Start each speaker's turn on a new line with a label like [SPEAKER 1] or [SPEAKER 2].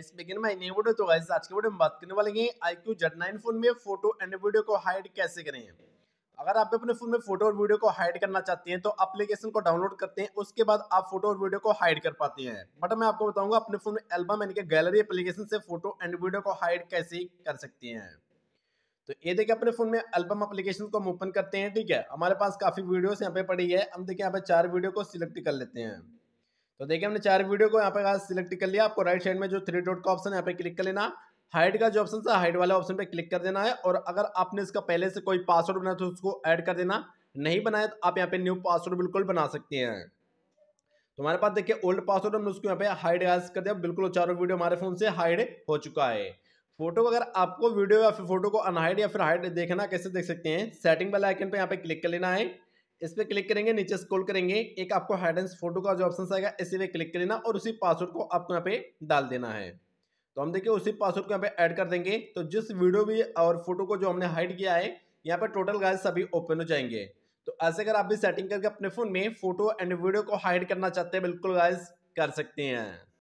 [SPEAKER 1] तो गाइस आज के वीडियो में बात करने वाले हैं IQ Z9 फोन में फोटो एंड वीडियो को हाइड कैसे करें अगर आप अपने फोन में फोटो और वीडियो को हाइड करना चाहते हैं तो एप्लीकेशन को डाउनलोड करते हैं उसके बाद आप फोटो और वीडियो को हाइड कर पाते हैं बट मैं आपको बताऊंगा अपने फोन में एल्बम यानी कि गैलरी एप्लीकेशन से फोटो एंड वीडियो को हाइड कैसे कर सकते हैं तो ये देखिए अपने फोन में एल्बम एप्लीकेशन को हम ओपन करते हैं ठीक है हमारे पास काफी वीडियोस यहाँ पे पड़ी है हम देखिए यहाँ पे चार वीडियो को सिलेक्ट कर लेते हैं तो देखिए हमने चार वीडियो को यहाँ पे सिलेक्ट कर लिया आपको राइट साइड में जो थ्री डॉट का ऑप्शन है यहाँ पे क्लिक कर लेना हाइट का जो ऑप्शन था हाइट वाले ऑप्शन पे क्लिक कर देना है और अगर आपने इसका पहले से कोई पासवर्ड बनाया तो उसको ऐड कर देना नहीं बनाया तो आप यहाँ पे न्यू पासवर्ड बिल्कुल बना सकते हैं तो हमारे पास देखिए ओल्ड पासवर्ड हमने उसको यहाँ पे हाइड कर दिया बिल्कुल चारों वीडियो हमारे फोन से हाइड हो चुका है फोटो अगर आपको वीडियो या फिर फोटो को अनहाइड या फिर हाइड देखना कैसे देख सकते हैं सेटिंग वाले आइकन पे यहाँ पे क्लिक कर लेना है इस पर क्लिक करेंगे नीचे स्क्रॉल करेंगे एक आपको हाइड एंड फोटो का जो ऑप्शन आएगा इसी पे क्लिक कर लेना और उसी पासवर्ड को आपको यहाँ पे डाल देना है तो हम देखिए उसी पासवर्ड को यहाँ पे ऐड कर देंगे तो जिस वीडियो भी और फोटो को जो हमने हाइड किया है यहाँ पे टोटल गाइस सभी ओपन हो जाएंगे तो ऐसे अगर आप भी सेटिंग करके अपने फ़ोन में फोटो एंड वीडियो को हाइड करना चाहते हैं बिल्कुल गाइस कर सकते हैं